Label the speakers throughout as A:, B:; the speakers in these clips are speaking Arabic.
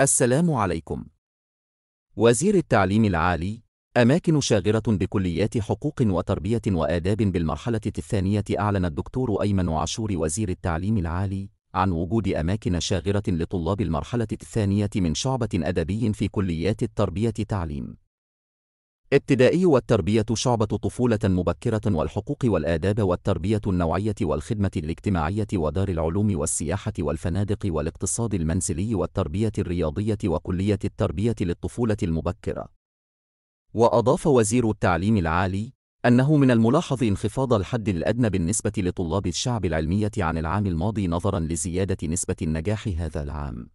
A: السلام عليكم. وزير التعليم العالي، أماكن شاغرة بكليات حقوق وتربية وآداب بالمرحلة الثانية أعلن الدكتور أيمن عاشور وزير التعليم العالي عن وجود أماكن شاغرة لطلاب المرحلة الثانية من شعبة أدبي في كليات التربية تعليم. ابتدائي والتربية شعبة طفولة مبكرة والحقوق والآداب والتربية النوعية والخدمة الاجتماعية ودار العلوم والسياحة والفنادق والاقتصاد المنزلي والتربية الرياضية وكلية التربية للطفولة المبكرة. وأضاف وزير التعليم العالي أنه من الملاحظ انخفاض الحد الأدنى بالنسبة لطلاب الشعب العلمية عن العام الماضي نظرًا لزيادة نسبة النجاح هذا العام.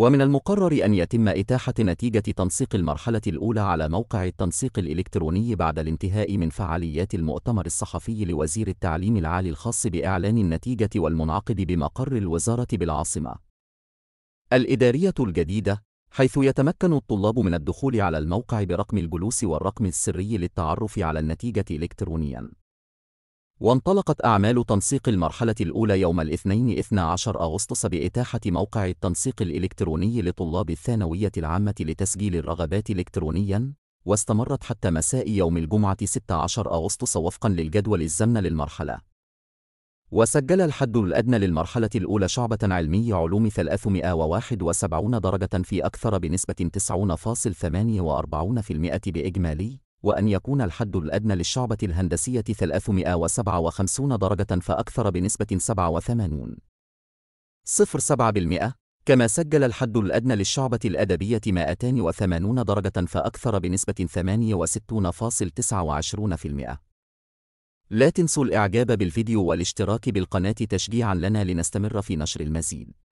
A: ومن المقرر أن يتم إتاحة نتيجة تنسيق المرحلة الأولى على موقع التنسيق الإلكتروني بعد الانتهاء من فعاليات المؤتمر الصحفي لوزير التعليم العالي الخاص بإعلان النتيجة والمنعقد بمقر الوزارة بالعاصمة. الإدارية الجديدة حيث يتمكن الطلاب من الدخول على الموقع برقم الجلوس والرقم السري للتعرف على النتيجة إلكترونياً. وانطلقت أعمال تنسيق المرحلة الأولى يوم الاثنين 12 أغسطس بإتاحة موقع التنسيق الإلكتروني لطلاب الثانوية العامة لتسجيل الرغبات إلكترونياً، واستمرت حتى مساء يوم الجمعة 16 أغسطس وفقاً للجدول الزمن للمرحلة. وسجل الحد الأدنى للمرحلة الأولى شعبة علمي علوم 371 درجة في أكثر بنسبة 90.48% بإجمالي وأن يكون الحد الأدنى للشعبة الهندسية 357 درجة فأكثر بنسبة 87 0.7% كما سجل الحد الأدنى للشعبة الأدبية 280 درجة فأكثر بنسبة 68.29%. لا تنسوا الإعجاب بالفيديو والاشتراك بالقناة تشجيعا لنا لنستمر في نشر المزيد.